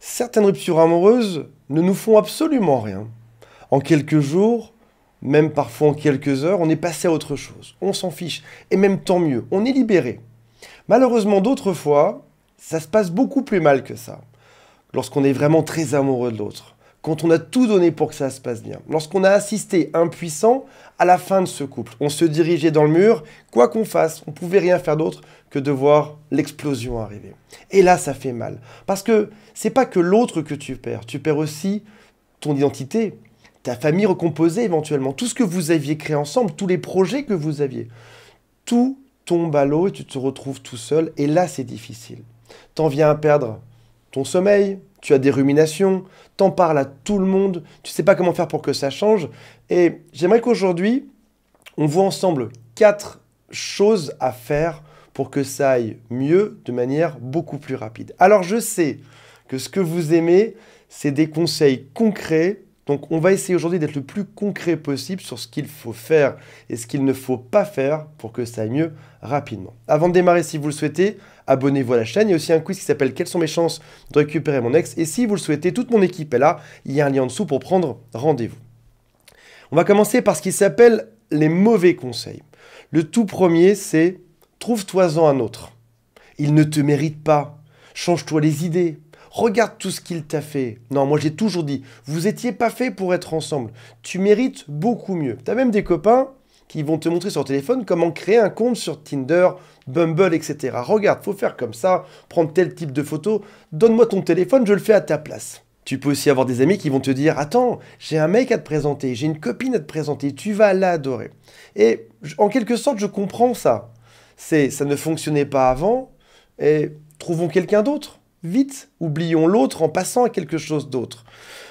certaines ruptures amoureuses ne nous font absolument rien. En quelques jours, même parfois en quelques heures, on est passé à autre chose. On s'en fiche. Et même tant mieux, on est libéré. Malheureusement, d'autres fois, ça se passe beaucoup plus mal que ça. Lorsqu'on est vraiment très amoureux de l'autre quand on a tout donné pour que ça se passe bien, lorsqu'on a assisté impuissant à la fin de ce couple. On se dirigeait dans le mur, quoi qu'on fasse, on pouvait rien faire d'autre que de voir l'explosion arriver. Et là, ça fait mal. Parce que c'est pas que l'autre que tu perds, tu perds aussi ton identité, ta famille recomposée éventuellement, tout ce que vous aviez créé ensemble, tous les projets que vous aviez. Tout tombe à l'eau et tu te retrouves tout seul. Et là, c'est difficile. T'en viens à perdre ton sommeil, tu as des ruminations, t'en parles à tout le monde, tu sais pas comment faire pour que ça change. Et j'aimerais qu'aujourd'hui, on voit ensemble quatre choses à faire pour que ça aille mieux de manière beaucoup plus rapide. Alors je sais que ce que vous aimez, c'est des conseils concrets. Donc on va essayer aujourd'hui d'être le plus concret possible sur ce qu'il faut faire et ce qu'il ne faut pas faire pour que ça aille mieux rapidement. Avant de démarrer, si vous le souhaitez, abonnez-vous à la chaîne. Il y a aussi un quiz qui s'appelle Quelles sont mes chances de récupérer mon ex Et si vous le souhaitez, toute mon équipe est là. Il y a un lien en dessous pour prendre rendez-vous. On va commencer par ce qui s'appelle les mauvais conseils. Le tout premier, c'est trouve-toi-en un autre. Il ne te mérite pas. Change-toi les idées. Regarde tout ce qu'il t'a fait. Non, moi j'ai toujours dit, vous n'étiez pas fait pour être ensemble. Tu mérites beaucoup mieux. as même des copains, qui vont te montrer sur téléphone comment créer un compte sur Tinder, Bumble, etc. Regarde, faut faire comme ça, prendre tel type de photo, donne-moi ton téléphone, je le fais à ta place. Tu peux aussi avoir des amis qui vont te dire Attends, j'ai un mec à te présenter, j'ai une copine à te présenter, tu vas l'adorer. Et en quelque sorte, je comprends ça. C'est ça ne fonctionnait pas avant, et trouvons quelqu'un d'autre. Vite, oublions l'autre en passant à quelque chose d'autre.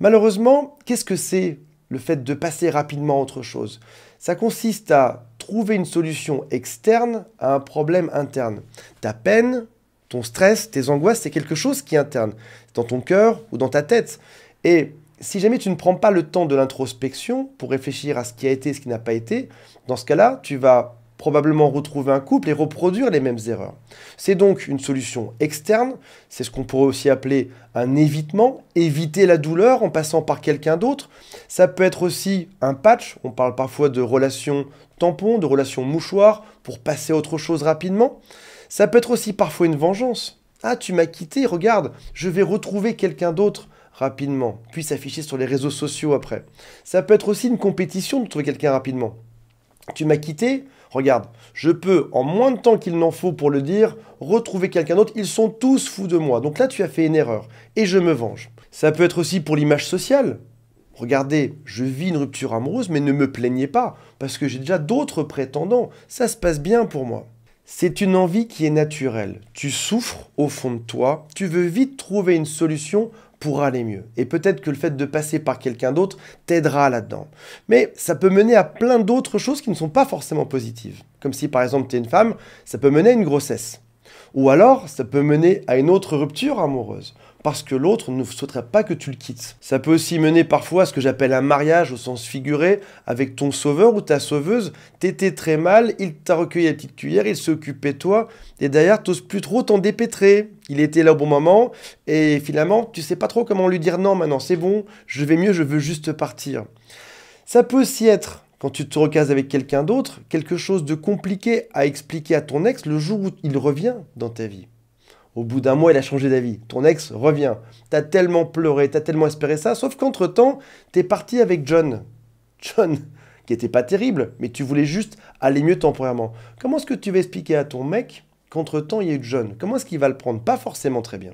Malheureusement, qu'est-ce que c'est le fait de passer rapidement à autre chose. Ça consiste à trouver une solution externe à un problème interne. Ta peine, ton stress, tes angoisses, c'est quelque chose qui est interne, dans ton cœur ou dans ta tête. Et si jamais tu ne prends pas le temps de l'introspection pour réfléchir à ce qui a été et ce qui n'a pas été, dans ce cas-là, tu vas probablement retrouver un couple et reproduire les mêmes erreurs. C'est donc une solution externe, c'est ce qu'on pourrait aussi appeler un évitement, éviter la douleur en passant par quelqu'un d'autre. Ça peut être aussi un patch, on parle parfois de relations tampon, de relation mouchoir, pour passer à autre chose rapidement. Ça peut être aussi parfois une vengeance. Ah, tu m'as quitté, regarde, je vais retrouver quelqu'un d'autre rapidement, puis s'afficher sur les réseaux sociaux après. Ça peut être aussi une compétition de trouver quelqu'un rapidement. Tu m'as quitté, Regarde, je peux, en moins de temps qu'il n'en faut pour le dire, retrouver quelqu'un d'autre. Ils sont tous fous de moi. Donc là, tu as fait une erreur. Et je me venge. Ça peut être aussi pour l'image sociale. Regardez, je vis une rupture amoureuse, mais ne me plaignez pas, parce que j'ai déjà d'autres prétendants. Ça se passe bien pour moi. C'est une envie qui est naturelle. Tu souffres au fond de toi, tu veux vite trouver une solution pour aller mieux. Et peut-être que le fait de passer par quelqu'un d'autre t'aidera là-dedans. Mais ça peut mener à plein d'autres choses qui ne sont pas forcément positives. Comme si par exemple tu es une femme, ça peut mener à une grossesse. Ou alors ça peut mener à une autre rupture amoureuse parce que l'autre ne souhaiterait pas que tu le quittes. Ça peut aussi mener parfois à ce que j'appelle un mariage au sens figuré avec ton sauveur ou ta sauveuse. T'étais très mal, il t'a recueilli la petite cuillère, il s'occupait de toi, et derrière, t'oses plus trop t'en dépêtrer. Il était là au bon moment, et finalement, tu sais pas trop comment lui dire non maintenant, c'est bon, je vais mieux, je veux juste partir. Ça peut aussi être quand tu te recases avec quelqu'un d'autre, quelque chose de compliqué à expliquer à ton ex le jour où il revient dans ta vie. Au bout d'un mois, il a changé d'avis. Ton ex revient. T'as tellement pleuré, t'as tellement espéré ça, sauf qu'entre-temps, t'es parti avec John. John, qui n'était pas terrible, mais tu voulais juste aller mieux temporairement. Comment est-ce que tu vas expliquer à ton mec qu'entre-temps, il y a eu John Comment est-ce qu'il va le prendre Pas forcément très bien.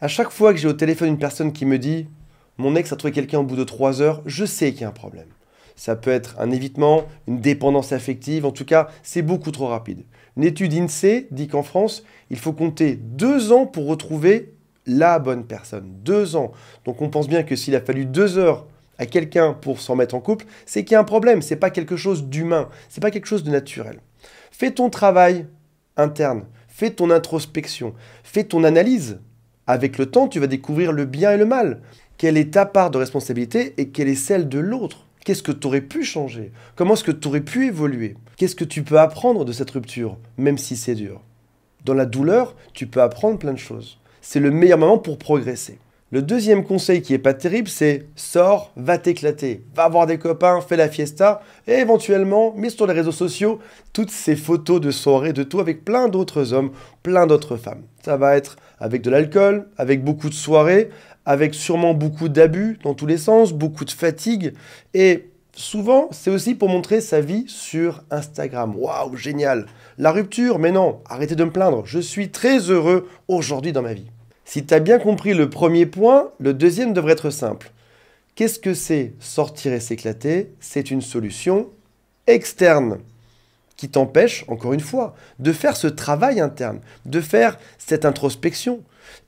À chaque fois que j'ai au téléphone une personne qui me dit « Mon ex a trouvé quelqu'un au bout de trois heures », je sais qu'il y a un problème. Ça peut être un évitement, une dépendance affective, en tout cas, c'est beaucoup trop rapide. Une étude INSEE dit qu'en France, il faut compter deux ans pour retrouver la bonne personne. Deux ans. Donc on pense bien que s'il a fallu deux heures à quelqu'un pour s'en mettre en couple, c'est qu'il y a un problème. C'est pas quelque chose d'humain. C'est pas quelque chose de naturel. Fais ton travail interne. Fais ton introspection. Fais ton analyse. Avec le temps, tu vas découvrir le bien et le mal. Quelle est ta part de responsabilité et quelle est celle de l'autre Qu'est-ce que tu aurais pu changer Comment est-ce que tu aurais pu évoluer Qu'est-ce que tu peux apprendre de cette rupture, même si c'est dur Dans la douleur, tu peux apprendre plein de choses. C'est le meilleur moment pour progresser. Le deuxième conseil qui est pas terrible, c'est sors, va t'éclater, va voir des copains, fais la fiesta et éventuellement mets sur les réseaux sociaux toutes ces photos de soirée de tout avec plein d'autres hommes, plein d'autres femmes. Ça va être avec de l'alcool, avec beaucoup de soirées, avec sûrement beaucoup d'abus dans tous les sens, beaucoup de fatigue et Souvent, c'est aussi pour montrer sa vie sur Instagram. Waouh, génial La rupture, mais non, arrêtez de me plaindre, je suis très heureux aujourd'hui dans ma vie. Si tu as bien compris le premier point, le deuxième devrait être simple. Qu'est-ce que c'est sortir et s'éclater C'est une solution externe qui t'empêche, encore une fois, de faire ce travail interne, de faire cette introspection.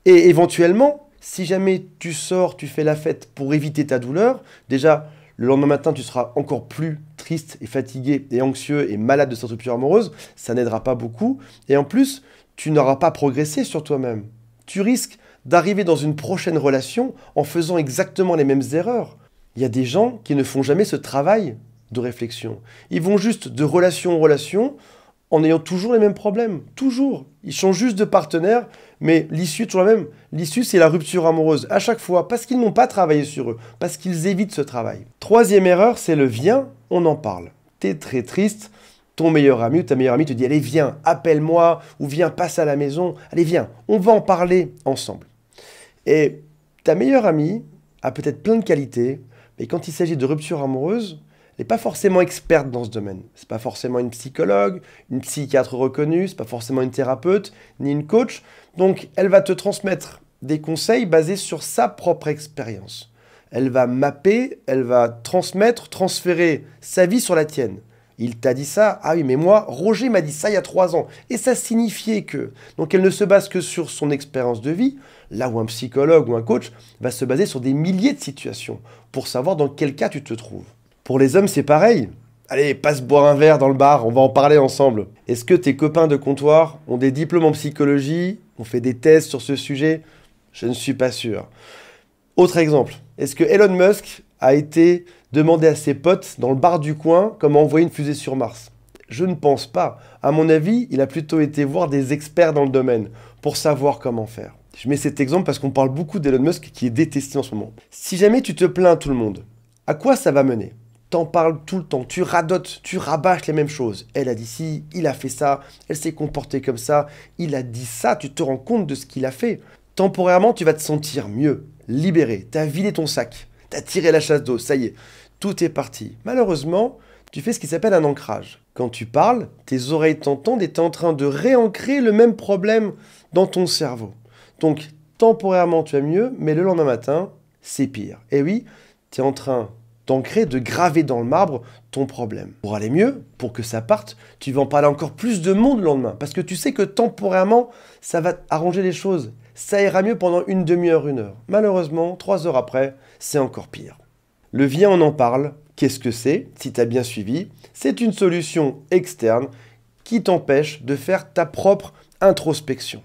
Et éventuellement, si jamais tu sors, tu fais la fête pour éviter ta douleur, déjà, le lendemain matin, tu seras encore plus triste et fatigué et anxieux et malade de cette rupture amoureuse, ça n'aidera pas beaucoup. Et en plus, tu n'auras pas progressé sur toi-même tu risques d'arriver dans une prochaine relation en faisant exactement les mêmes erreurs. Il y a des gens qui ne font jamais ce travail de réflexion. Ils vont juste de relation en relation en ayant toujours les mêmes problèmes. Toujours. Ils changent juste de partenaire, mais l'issue est toujours la même. L'issue, c'est la rupture amoureuse. À chaque fois, parce qu'ils n'ont pas travaillé sur eux, parce qu'ils évitent ce travail. Troisième erreur, c'est le viens, on en parle. T'es très triste, ton meilleur ami ou ta meilleure amie te dit allez viens, appelle-moi ou viens, passe à la maison, allez viens, on va en parler ensemble. Et ta meilleure amie a peut-être plein de qualités, mais quand il s'agit de rupture amoureuse, elle n'est pas forcément experte dans ce domaine. C'est pas forcément une psychologue, une psychiatre reconnue, n'est pas forcément une thérapeute, ni une coach. Donc elle va te transmettre des conseils basés sur sa propre expérience. Elle va mapper, elle va transmettre, transférer sa vie sur la tienne. Il t'a dit ça Ah oui, mais moi, Roger m'a dit ça il y a trois ans. Et ça signifiait que. Donc elle ne se base que sur son expérience de vie, là où un psychologue ou un coach va se baser sur des milliers de situations pour savoir dans quel cas tu te trouves. Pour les hommes, c'est pareil. Allez, passe boire un verre dans le bar, on va en parler ensemble. Est-ce que tes copains de comptoir ont des diplômes en psychologie ont fait des thèses sur ce sujet Je ne suis pas sûr. Autre exemple, est-ce que Elon Musk a été demander à ses potes dans le bar du coin comment envoyer une fusée sur Mars Je ne pense pas. À mon avis, il a plutôt été voir des experts dans le domaine pour savoir comment faire. Je mets cet exemple parce qu'on parle beaucoup d'Elon Musk qui est détesté en ce moment. Si jamais tu te plains tout le monde, à quoi ça va mener T'en parles tout le temps, tu radotes, tu rabâches les mêmes choses. Elle a dit ci, il a fait ça, elle s'est comportée comme ça, il a dit ça, tu te rends compte de ce qu'il a fait. Temporairement, tu vas te sentir mieux, libéré, t'as vidé ton sac. T'as tiré la chasse d'eau, ça y est, tout est parti. Malheureusement, tu fais ce qui s'appelle un ancrage. Quand tu parles, tes oreilles t'entendent et tu es en train de réancrer le même problème dans ton cerveau. Donc, temporairement, tu as mieux, mais le lendemain matin, c'est pire. Et eh oui, tu es en train d'ancrer, de graver dans le marbre ton problème. Pour aller mieux, pour que ça parte, tu vas en parler encore plus de monde le lendemain, parce que tu sais que temporairement, ça va arranger les choses. Ça ira mieux pendant une demi-heure, une heure. Malheureusement, trois heures après, c'est encore pire. Le vient, on en parle, qu'est-ce que c'est Si tu as bien suivi, c'est une solution externe qui t'empêche de faire ta propre introspection.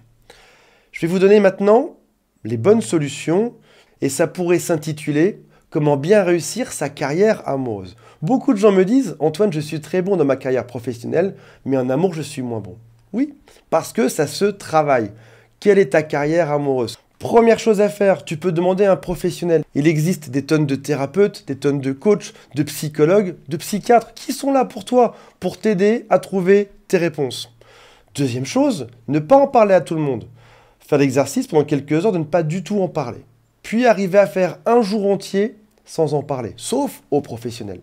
Je vais vous donner maintenant les bonnes solutions et ça pourrait s'intituler Comment bien réussir sa carrière amoureuse. Beaucoup de gens me disent Antoine, je suis très bon dans ma carrière professionnelle, mais en amour, je suis moins bon. Oui, parce que ça se travaille. Quelle est ta carrière amoureuse Première chose à faire, tu peux demander à un professionnel. Il existe des tonnes de thérapeutes, des tonnes de coachs, de psychologues, de psychiatres qui sont là pour toi, pour t'aider à trouver tes réponses. Deuxième chose, ne pas en parler à tout le monde. Faire l'exercice pendant quelques heures de ne pas du tout en parler. Puis arriver à faire un jour entier sans en parler, sauf aux professionnels.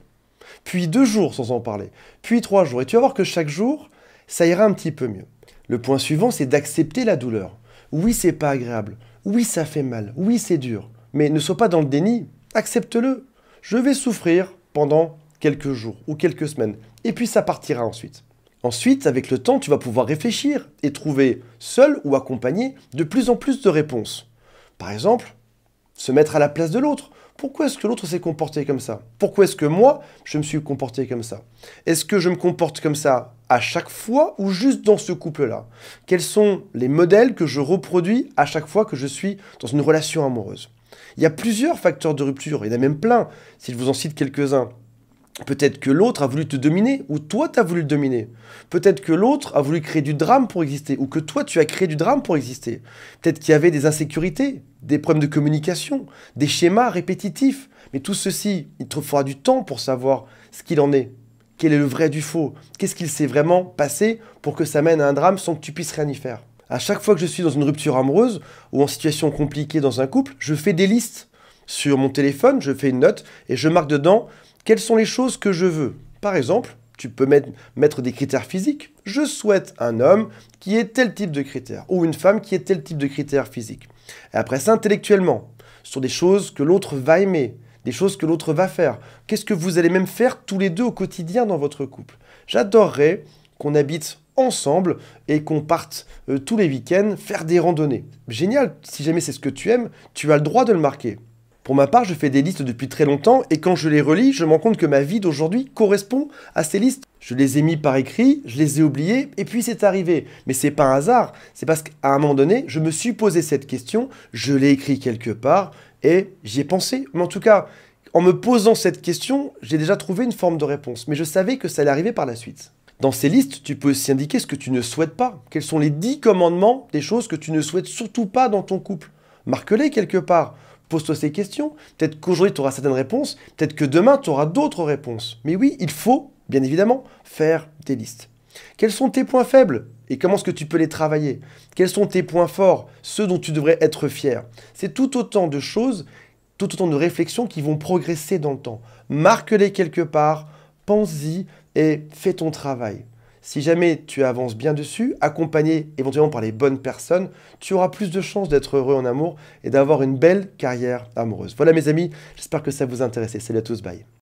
Puis deux jours sans en parler. Puis trois jours. Et tu vas voir que chaque jour, ça ira un petit peu mieux. Le point suivant, c'est d'accepter la douleur. Oui, c'est pas agréable. Oui, ça fait mal, oui, c'est dur, mais ne sois pas dans le déni, accepte-le. Je vais souffrir pendant quelques jours ou quelques semaines, et puis ça partira ensuite. Ensuite, avec le temps, tu vas pouvoir réfléchir et trouver, seul ou accompagné, de plus en plus de réponses. Par exemple, se mettre à la place de l'autre, pourquoi est-ce que l'autre s'est comporté comme ça Pourquoi est-ce que moi, je me suis comporté comme ça Est-ce que je me comporte comme ça à chaque fois ou juste dans ce couple-là Quels sont les modèles que je reproduis à chaque fois que je suis dans une relation amoureuse Il y a plusieurs facteurs de rupture, il y en a même plein, si je vous en cite quelques-uns. Peut-être que l'autre a voulu te dominer ou toi t'as voulu le dominer. Peut-être que l'autre a voulu créer du drame pour exister ou que toi tu as créé du drame pour exister. Peut-être qu'il y avait des insécurités, des problèmes de communication, des schémas répétitifs. Mais tout ceci, il te fera du temps pour savoir ce qu'il en est. Quel est le vrai du faux Qu'est-ce qu'il s'est vraiment passé pour que ça mène à un drame sans que tu puisses rien y faire À chaque fois que je suis dans une rupture amoureuse ou en situation compliquée dans un couple, je fais des listes. Sur mon téléphone, je fais une note et je marque dedans quelles sont les choses que je veux Par exemple, tu peux mettre, des critères physiques. Je souhaite un homme qui ait tel type de critères, ou une femme qui ait tel type de critères physiques. Et après ça, intellectuellement, sur des choses que l'autre va aimer, des choses que l'autre va faire. Qu'est-ce que vous allez même faire tous les deux au quotidien dans votre couple J'adorerais qu'on habite ensemble et qu'on parte euh, tous les week-ends faire des randonnées. Génial, si jamais c'est ce que tu aimes, tu as le droit de le marquer. Pour ma part, je fais des listes depuis très longtemps et quand je les relis, je me rends compte que ma vie d'aujourd'hui correspond à ces listes. Je les ai mis par écrit, je les ai oubliées et puis c'est arrivé. Mais c'est pas un hasard, c'est parce qu'à un moment donné, je me suis posé cette question, je l'ai écrit quelque part et j'y ai pensé. Mais en tout cas, en me posant cette question, j'ai déjà trouvé une forme de réponse, mais je savais que ça allait arriver par la suite. Dans ces listes, tu peux aussi indiquer ce que tu ne souhaites pas. Quels sont les dix commandements des choses que tu ne souhaites surtout pas dans ton couple Marque-les quelque part. Pose-toi ces questions. Peut-être qu'aujourd'hui, tu auras certaines réponses. Peut-être que demain, tu auras d'autres réponses. Mais oui, il faut, bien évidemment, faire des listes. Quels sont tes points faibles et comment est-ce que tu peux les travailler Quels sont tes points forts, ceux dont tu devrais être fier C'est tout autant de choses, tout autant de réflexions qui vont progresser dans le temps. Marque-les quelque part, pense-y et fais ton travail. Si jamais tu avances bien dessus, accompagné éventuellement par les bonnes personnes, tu auras plus de chances d'être heureux en amour et d'avoir une belle carrière amoureuse. Voilà mes amis, j'espère que ça vous intéresse, intéressé. Salut à tous, bye.